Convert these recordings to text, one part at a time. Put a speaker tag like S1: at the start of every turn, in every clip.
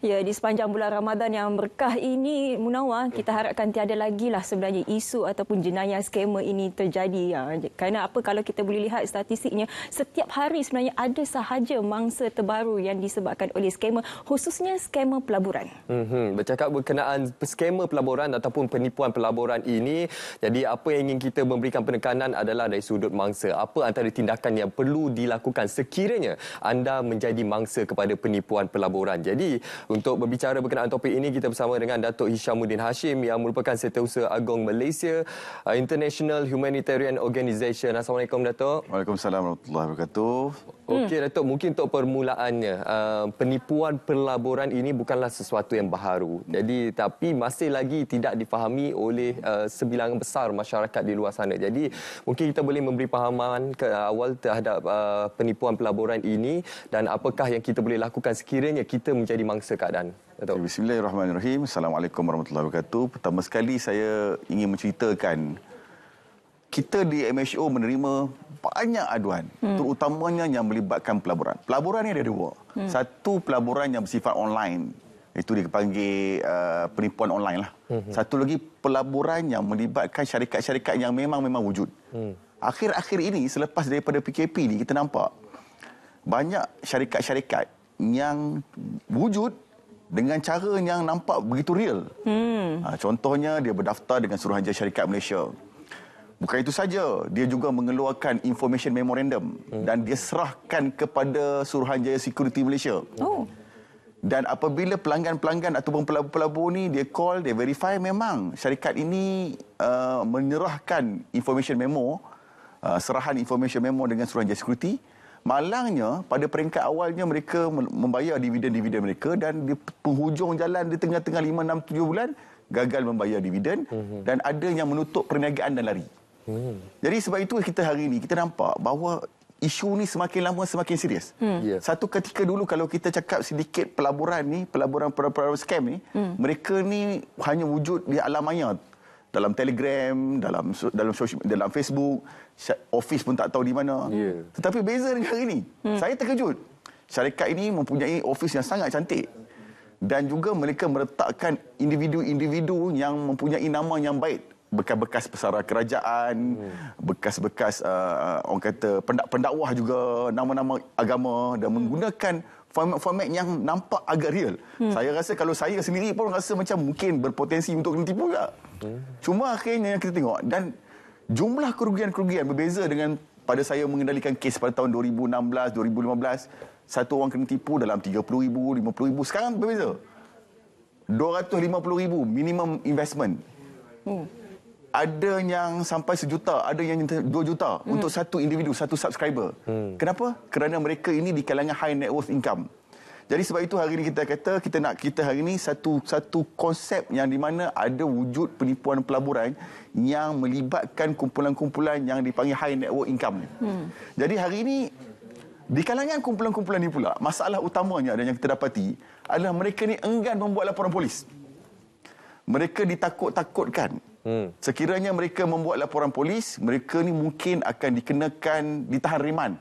S1: Ya, di sepanjang bulan Ramadan yang berkah ini, Munawar, kita harapkan tiada lagi lah sebenarnya isu ataupun jenayah skema ini terjadi. Ya. Kerana apa kalau kita boleh lihat statistiknya, setiap hari sebenarnya ada sahaja mangsa terbaru yang disebabkan oleh skema, khususnya skema pelaburan.
S2: Mm-hmm. Bercakap berkenaan skema pelaburan ataupun penipuan pelaburan ini, jadi apa yang ingin kita memberikan penekanan adalah dari sudut mangsa. Apa antara tindakan yang perlu dilakukan sekiranya anda menjadi mangsa kepada penipuan pelaburan. Jadi untuk berbicara berkenaan topik ini, kita bersama dengan Datuk Hishamuddin Hashim yang merupakan Setiausaha Agong Malaysia uh, International Humanitarian Organisation. Assalamualaikum Datuk. Waalaikumsalam warahmatullahi wabarakatuh. Hmm. Okey Datuk, mungkin untuk permulaannya, uh, penipuan pelaburan ini bukanlah sesuatu yang baharu. Jadi tapi masih lagi tidak difahami oleh uh, sebilangan besar masyarakat di luar sana. Jadi mungkin kita boleh memberi pahaman ke awal terhadap penipuan pelaburan ini dan apakah yang kita boleh lakukan sekiranya kita menjadi mangsa keadaan.
S3: Datuk. Bismillahirrahmanirrahim. Assalamualaikum warahmatullahi wabarakatuh. Pertama sekali saya ingin menceritakan kita di MHO menerima banyak aduan hmm. terutamanya yang melibatkan pelaburan. Pelaburan ni ada dua. Hmm. Satu pelaburan yang bersifat online itu dipanggil uh, penipuan online lah. Hmm. hmm. Satu lagi pelaburan yang melibatkan syarikat-syarikat yang memang memang wujud. Hmm. Akhir-akhir ini selepas daripada PKP ni kita nampak banyak syarikat-syarikat yang wujud dengan cara yang nampak begitu real. Hmm. Ha, contohnya dia berdaftar dengan Suruhanjaya Syarikat Malaysia. Bukan itu saja, dia juga mengeluarkan information memorandum hmm. dan dia serahkan kepada Suruhanjaya Security Malaysia. Oh. Dan apabila pelanggan-pelanggan ataupun pelabur-pelabur ini dia call, dia verify memang syarikat ini uh, menyerahkan information memo, uh, serahan information memo dengan Suruhanjaya Security. Malangnya pada peringkat awalnya mereka membayar dividen-dividen mereka dan di penghujung jalan di tengah-tengah 5 6 7 bulan gagal membayar dividen mm-hmm. dan ada yang menutup perniagaan dan lari. Mm-hmm. Jadi sebab itu kita hari ini kita nampak bahawa isu ni semakin lama semakin serius. Mm. Yeah. Satu ketika dulu kalau kita cakap sedikit pelaburan ni, pelaburan-pelaburan scam ni, mm. mereka ni hanya wujud di alam maya dalam Telegram, dalam dalam social, dalam Facebook, office pun tak tahu di mana. Yeah. Tetapi beza dengan hari ini. Hmm. Saya terkejut. Syarikat ini mempunyai office yang sangat cantik. Dan juga mereka meletakkan individu-individu yang mempunyai nama yang baik. Bekas-bekas pesara kerajaan, hmm. bekas-bekas uh, uh orang kata pendak-pendakwah juga, nama-nama agama dan hmm. menggunakan format-format yang nampak agak real. Hmm. Saya rasa kalau saya sendiri pun rasa macam mungkin berpotensi untuk ditipu juga. Lah. Cuma akhirnya yang kita tengok dan jumlah kerugian-kerugian berbeza dengan pada saya mengendalikan kes pada tahun 2016, 2015. Satu orang kena tipu dalam RM30,000, RM50,000. Sekarang berbeza. RM250,000 minimum investment. Hmm. Ada yang sampai sejuta, ada yang dua juta hmm. untuk satu individu, satu subscriber. Hmm. Kenapa? Kerana mereka ini di kalangan high net worth income. Jadi sebab itu hari ini kita kata kita nak kita hari ini satu satu konsep yang di mana ada wujud penipuan pelaburan yang melibatkan kumpulan-kumpulan yang dipanggil high network income. Hmm. Jadi hari ini di kalangan kumpulan-kumpulan ini pula masalah utamanya dan yang kita dapati adalah mereka ni enggan membuat laporan polis. Mereka ditakut-takutkan. Hmm. Sekiranya mereka membuat laporan polis, mereka ni mungkin akan dikenakan ditahan riman,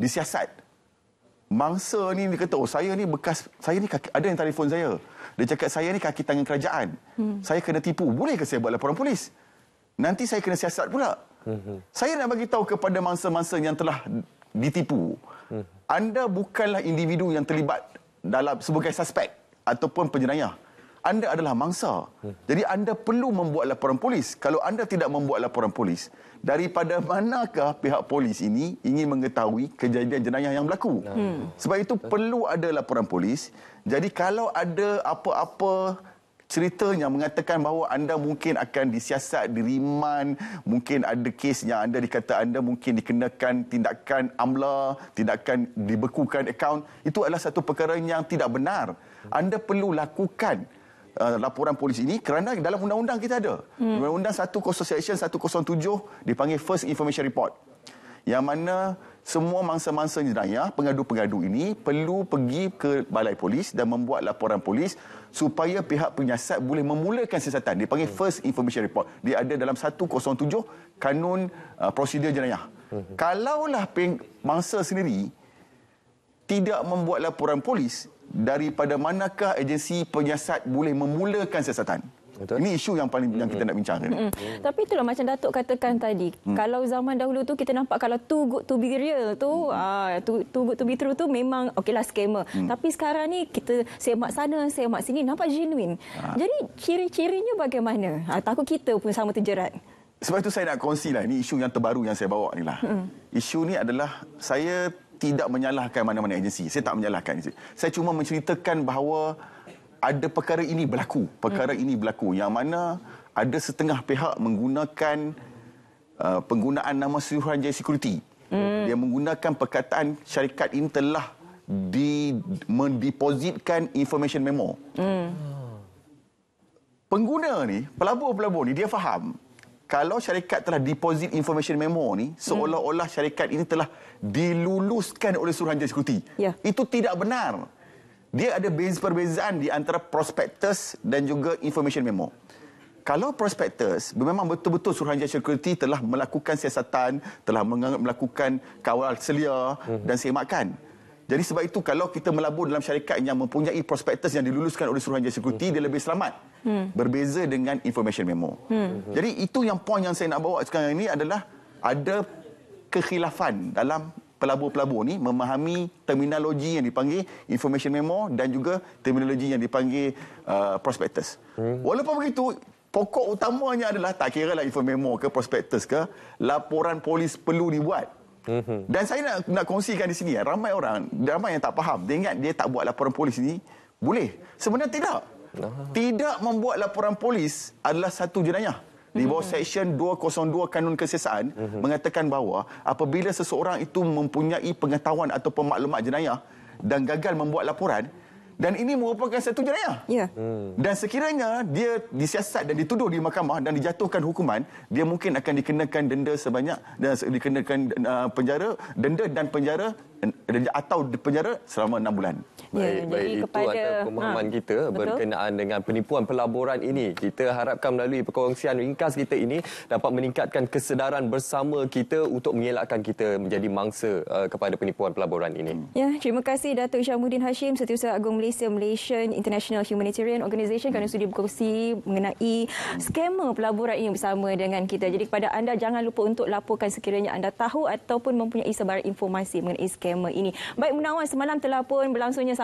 S3: disiasat. Hmm mangsa ni dia kata oh saya ni bekas saya ni kaki, ada yang telefon saya dia cakap saya ni kaki tangan kerajaan hmm. saya kena tipu boleh ke saya buat laporan polis nanti saya kena siasat pula hmm. saya nak bagi tahu kepada mangsa-mangsa yang telah ditipu hmm. anda bukanlah individu yang terlibat dalam sebagai suspek ataupun penjenayah anda adalah mangsa. Jadi anda perlu membuat laporan polis. Kalau anda tidak membuat laporan polis, daripada manakah pihak polis ini ingin mengetahui kejadian jenayah yang berlaku? Hmm. Sebab itu perlu ada laporan polis. Jadi kalau ada apa-apa yang mengatakan bahawa anda mungkin akan disiasat, diriman, mungkin ada kes yang anda dikata anda mungkin dikenakan tindakan amla, tindakan dibekukan akaun, itu adalah satu perkara yang tidak benar. Anda perlu lakukan uh, laporan polis ini kerana dalam undang-undang kita ada. Hmm. Undang-undang hmm. 107 dipanggil First Information Report. Yang mana semua mangsa-mangsa jenayah, pengadu-pengadu ini perlu pergi ke balai polis dan membuat laporan polis supaya pihak penyiasat boleh memulakan siasatan. Dia panggil hmm. First Information Report. Dia ada dalam 107 kanun uh, prosedur jenayah. Hmm. Kalaulah peng- mangsa sendiri tidak membuat laporan polis daripada manakah agensi penyiasat boleh memulakan siasatan. Betul. Ini isu yang paling mm-hmm. yang kita nak bincangkan. Mm-hmm.
S1: mm Tapi itulah macam Datuk katakan tadi. mm Kalau zaman dahulu tu kita nampak kalau too good to be real tu, mm-hmm. too, too good to be true tu memang okeylah skema. mm Tapi sekarang ni kita semak sana, semak sini nampak genuine. Ha. Jadi ciri-cirinya bagaimana? Ha, takut kita pun sama terjerat.
S3: Sebab itu saya nak kongsilah ini isu yang terbaru yang saya bawa ni lah. mm Isu ni adalah saya tidak menyalahkan mana-mana agensi. Saya tak menyalahkan. Saya cuma menceritakan bahawa ada perkara ini berlaku. Perkara hmm. ini berlaku yang mana ada setengah pihak menggunakan uh, penggunaan nama Suruhanjaya Security. Hmm. Dia menggunakan perkataan syarikat ini telah di, mendepositkan information memo. Hmm. Pengguna ni, pelabur-pelabur ni, dia faham kalau syarikat telah deposit information memo ni hmm. seolah-olah syarikat ini telah diluluskan oleh Suruhanjaya Sekuriti. Ya. Itu tidak benar. Dia ada beza perbezaan di antara prospectus dan juga information memo. Kalau prospectus memang betul-betul Suruhanjaya Sekuriti telah melakukan siasatan, telah melakukan kawal selia hmm. dan semakan. Hmm. Jadi sebab itu kalau kita melabur dalam syarikat yang mempunyai prospektus yang diluluskan oleh Suruhanjaya Sekuriti, dia lebih selamat. Hmm. Berbeza dengan information memo. Hmm. Jadi itu yang poin yang saya nak bawa sekarang ini adalah ada kekhilafan dalam pelabur-pelabur ni memahami terminologi yang dipanggil information memo dan juga terminologi yang dipanggil uh, prospektus. Hmm. Walaupun begitu, pokok utamanya adalah tak kira lah information memo ke prospektus ke, laporan polis perlu dibuat. Mm-hmm. Dan saya nak nak kongsikan di sini eh, ramai orang ramai yang tak faham. Dia ingat dia tak buat laporan polis ini boleh. Sebenarnya tidak. Ah. Tidak membuat laporan polis adalah satu jenayah. Di bawah mm-hmm. Seksyen 202 Kanun Kesiasaan mm-hmm. mengatakan bahawa apabila seseorang itu mempunyai pengetahuan atau pemaklumat jenayah dan gagal membuat laporan, dan ini merupakan satu jenayah.
S1: Ya. Hmm.
S3: Dan sekiranya dia disiasat dan dituduh di mahkamah dan dijatuhkan hukuman, dia mungkin akan dikenakan denda sebanyak dan dikenakan uh, penjara,
S2: denda dan penjara atau dipenjara selama enam bulan.
S1: ya, baik. Jadi itu kepada, adalah pemahaman ha,
S2: kita berkenaan dengan penipuan pelaburan ini. Kita harapkan melalui perkongsian ringkas kita ini dapat meningkatkan kesedaran bersama kita untuk mengelakkan kita menjadi mangsa uh, kepada penipuan pelaburan ini. Hmm.
S1: Ya, terima kasih Datuk Syamudin Hashim, Setiausaha Agung Malaysia Malaysian International Humanitarian Organisation, kerana sudi berkongsi mengenai skema pelaburan ini bersama dengan kita. Jadi kepada anda jangan lupa untuk laporkan sekiranya anda tahu ataupun mempunyai sebarang informasi mengenai skema tema ini. Baik Munawan, semalam telah pun berlangsungnya